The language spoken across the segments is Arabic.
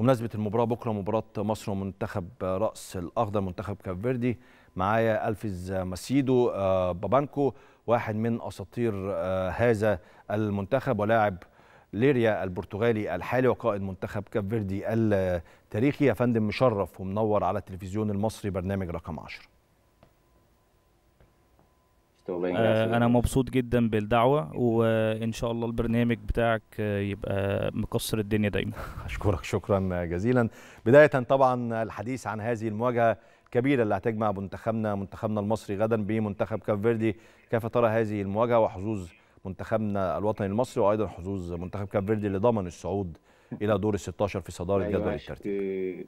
بمناسبه المباراه بكره مباراه مصر ومنتخب راس الاخضر منتخب كاب فيردي معايا الفيز ماسيدو آه، بابانكو واحد من اساطير آه، هذا المنتخب ولاعب ليريا البرتغالي الحالي وقائد منتخب كاب فيردي التاريخي يا فندم مشرف ومنور على التلفزيون المصري برنامج رقم 10 آه، انا مبسوط جدا بالدعوه وان شاء الله البرنامج بتاعك يبقى مكسر الدنيا دايما اشكرك شكرا جزيلا بدايه طبعا الحديث عن هذه المواجهه الكبيره اللي هتجمع منتخبنا منتخبنا المصري غدا بمنتخب كاب فيردي كيف ترى هذه المواجهه وحظوظ منتخبنا الوطني المصري وايضا حظوظ منتخب كاب فيردي اللي ضمن الصعود الى دور ال 16 في صداره جدول الترتيب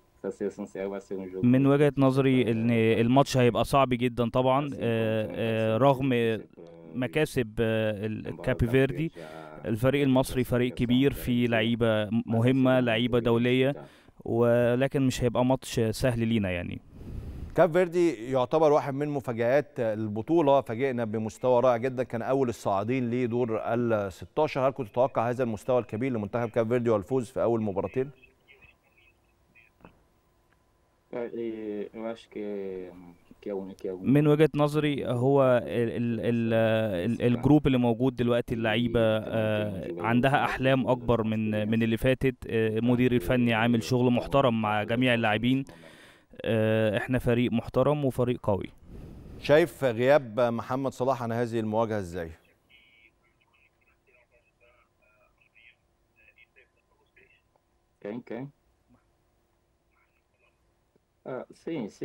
من وجهه نظري آه، ان الماتش هيبقى صعب جدا طبعا آه، آه، رغم مكاسب الكابي فيردي الفريق المصري فريق كبير فيه لعيبه مهمه لعيبه دوليه ولكن مش هيبقى ماتش سهل لينا يعني كاب فيردي يعتبر واحد من مفاجآت البطولة فاجئنا بمستوى رائع جدا كان أول الصاعدين لدور ال 16 هل كنت تتوقع هذا المستوى الكبير لمنتخب كاب فيردي والفوز في أول مباراتين؟ يعني من وجهه نظري هو الجروب اللي موجود دلوقتي اللعيبه آه، عندها احلام اكبر من من اللي فاتت المدير آه، الفني عامل شغل محترم مع جميع اللاعبين آه، احنا فريق محترم وفريق قوي شايف غياب محمد صلاح عن هذه المواجهه ازاي كان كان Ah, eh,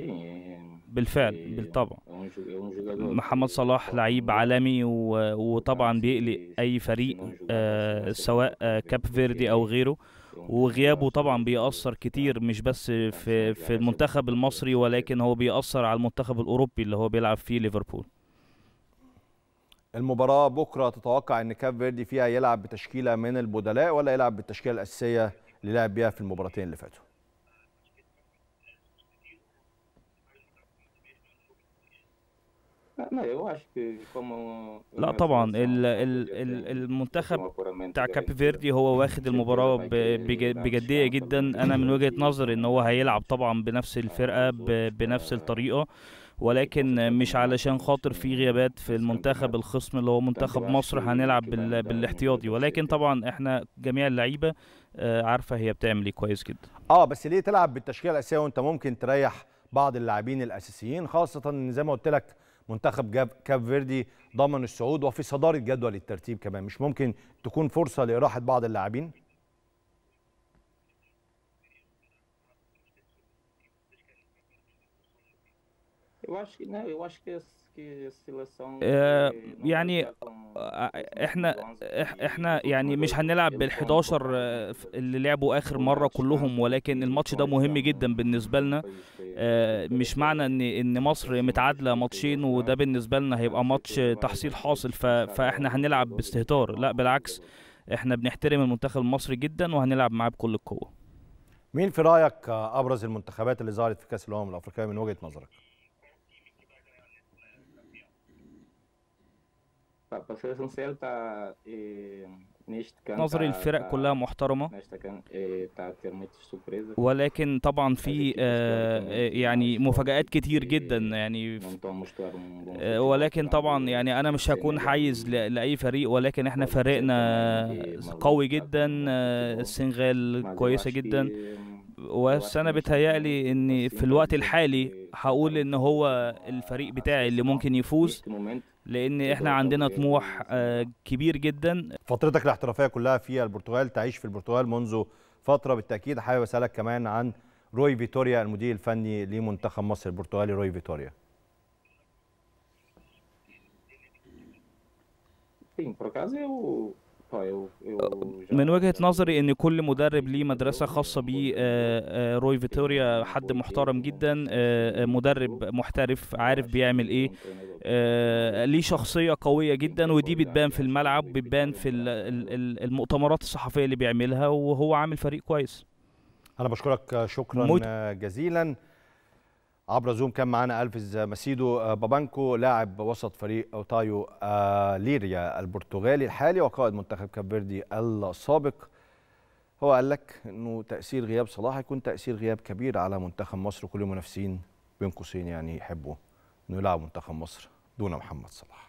بالفعل eh, بالطبع um um محمد صلاح لعيب عالمي ah, وطبعا بيقلق اي فريق آه، سواء كاب فيردي او غيره وغيابه طبعا بيأثر كتير مش ah, بس في في المنتخب المصري ولكن هو بيأثر على المنتخب الاوروبي اللي هو بيلعب فيه ليفربول المباراة بكرة تتوقع ان كاب فيردي فيها يلعب بتشكيلة من البدلاء ولا يلعب بالتشكيلة الأساسية اللي لعب بيها في المباراتين اللي فاتوا لا طبعا الـ الـ يعني. المنتخب بتاع يعني، كاب فيردي هو واخد المباراه يعني، بجديه جدا انا من وجهه نظري ان هو هيلعب طبعا بنفس آه، الفرقه بنفس آه، الطريقه ولكن مش علشان خاطر في غيابات في المنتخب الخصم اللي هو منتخب مصر هنلعب بالاحتياطي ولكن طبعا احنا جميع اللعيبه آه، عارفه هي بتعمل ايه كويس جدا اه بس ليه تلعب بالتشكيله الاساسيه وانت ممكن تريح بعض اللاعبين الاساسيين خاصه زي ما قلت لك منتخب جاب كاب فيردي ضمن الصعود وفي صداره جدول الترتيب كمان مش ممكن تكون فرصه لاراحه بعض اللاعبين Eu acho que não, eu acho que, que e a seleção يعني احنا احنا يعني مش هنلعب بال 11 اللي لعبوا اخر مره كلهم ولكن الماتش ده مهم جدا بالنسبه لنا مش معنى ان ان مصر متعادله ماتشين وده بالنسبه لنا هيبقى ماتش تحصيل حاصل فاحنا هنلعب باستهتار لا بالعكس احنا بنحترم المنتخب المصري جدا وهنلعب معاه بكل القوه مين في رايك ابرز المنتخبات اللي ظهرت في كاس الامم الافريقيه من وجهه نظرك فبس سانسيال تاع إيه، نيشت كان نظري الفرق كلها محترمه إيه، ولكن طبعا في آه، آه، يعني مفاجآت كتير جدا يعني آه، ولكن طبعا يعني انا مش هكون يعني. حيز لاي فريق ولكن احنا فريقنا يعني، قوي جدا السنغال كويسه جدا بس انا بتهيألي ان في الوقت الحالي هقول ان هو الفريق بتاعي اللي ممكن آه، يفوز لان احنا عندنا طموح آه، كبير جدا فترتك الاحترافيه كلها في البرتغال تعيش في البرتغال منذ فتره بالتاكيد حابب اسالك كمان عن روي فيتوريا المدير الفني لمنتخب مصر البرتغالي روي فيتوريا Sim, por acaso eu آه، آه، من وجهه نظري ان كل مدرب ليه مدرسه خاصه بيه آه، روي فيتوريا حد محترم جدا مدرب محترف عارف بيعمل ايه ليه شخصيه قويه جدا ودي بتبان في الملعب بتبان في المؤتمرات الصحفيه اللي بيعملها وهو عامل فريق كويس انا بشكرك شكرا جزيلا عبر زوم كان معانا الفيز ماسيدو آه، بابانكو لاعب وسط فريق اوتايو آه، ليريا البرتغالي الحالي وقائد منتخب كاب فيردي السابق هو قال لك انه تاثير غياب صلاح يكون تاثير غياب كبير على منتخب مصر وكل المنافسين بين قوسين يعني يحبوا انه يلعب منتخب مصر دون محمد صلاح